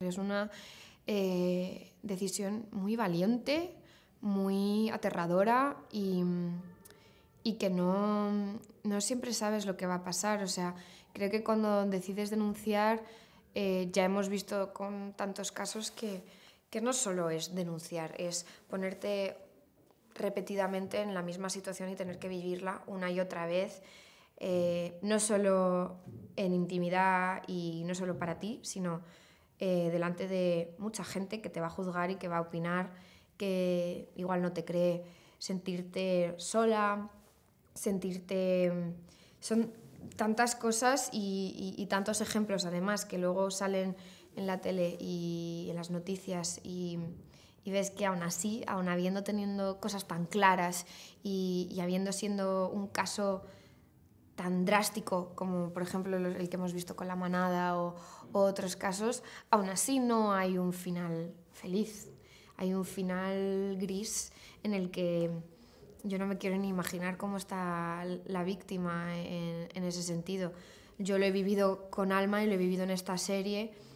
Es una eh, decisión muy valiente, muy aterradora y, que no, siempre sabes lo que va a pasar. O sea, creo que cuando decides denunciar, eh, ya hemos visto con tantos casos que, que no solo es denunciar, es ponerte repetidamente en la misma situación y tener que vivirla una y otra vez. Eh, no solo en intimidad y no solo para ti, sino eh, delante de mucha gente que te va a juzgar y que va a opinar, que igual no te cree, sentirte sola, sentirte... Mm, son tantas cosas y, tantos ejemplos además que luego salen en la tele y en las noticias y, ves que aún así, aún habiendo teniendo cosas tan claras y, y habiendo siendo un caso tan drástico como por ejemplo el que hemos visto con la manada o, otros casos, aún así no hay un final feliz, hay un final gris en el que yo no me quiero ni imaginar cómo está la víctima en ese sentido. Yo lo he vivido con alma y lo he vivido en esta serie